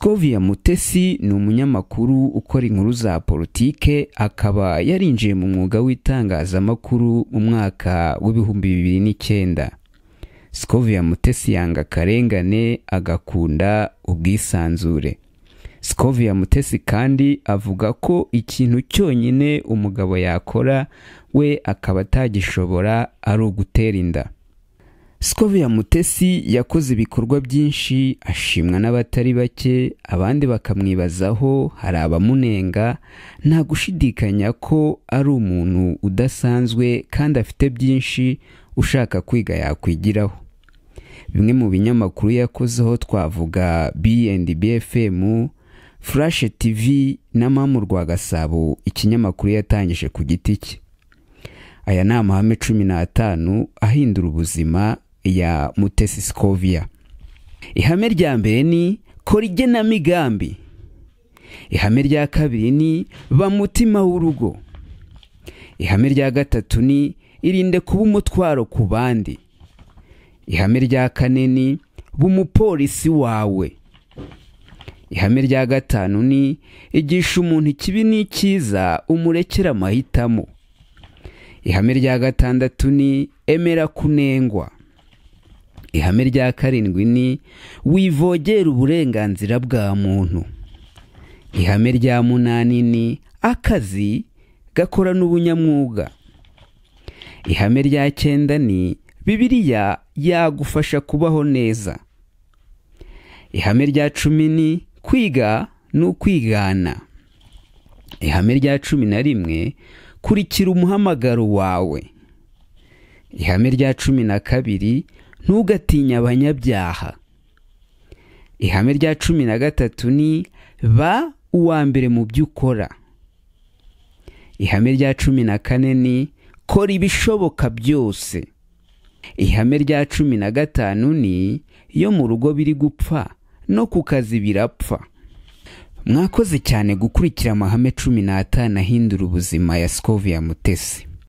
Scovia Mutesi ni umunyamakuru ukora inkuru za politike akaba yarinjiye mu mwuga w'itangazamakuru mu mwaka w'ibihumbi bibiri n'icyenda Scovia Mutesi yanga akarengane agakunda ubwisanzure Scovia Mutesi kandi avuga ko ikintu cyonyine umugabo yakora we akaba atagishobora ari ugutera inda Skovia Mutesi yakoze ibikorwa byinshi ashimwa n'abatari bake abandi bakamwibazaho hari abamunenga nta gushidikanya ko ari umuntu udasanzwe kandi afite byinshi ushaka kwiga yakwigiraho bimwe mu binyamakuru yakozeho twavuga B&B FM Flash TV na rwa Rwagasabo ikinyamakuru yatangije ku giti cye aya ni amahame cumi n'atanu ahindura ubuzima ya mutesi sikovia ihame rya mbere ni kora igenamigambi ihame rya kabiri ni ba mutima w'urugo ihame rya gatatu ni irinde kuba umutwaro ku bandi ihame rya kane ni ba wawe ihame rya gatanu ni igisha umuntu ikibi n'icyiza umurekera amahitamo ihame rya gatandatu ni emera kunengwa ihame rya karindwi ni wivogera uburenganzira bwa muntu ihame rya munani ni akazi gakora nubunyamwuga ihame rya cyenda ni bibiriya yagufasha kubaho neza ihame rya cumi ni kwiga ni ukwigana ihame rya cumi na rimwe kurikira umuhamagaro wawe ihame rya cumi na kabiri ntugatinye abanyabyaha ihame rya cumi na gatatu ni ba uwa mbere mu byo ukora ihame rya cumi na kane ni kora ibishoboka byose ihame rya cumi na gatanu ni yo mu rugo biri gupfa no ku kazi birapfa mwakoze cyane gukurikira amahame cumi n'atanu ahindura ubuzima ya sikovia mutesi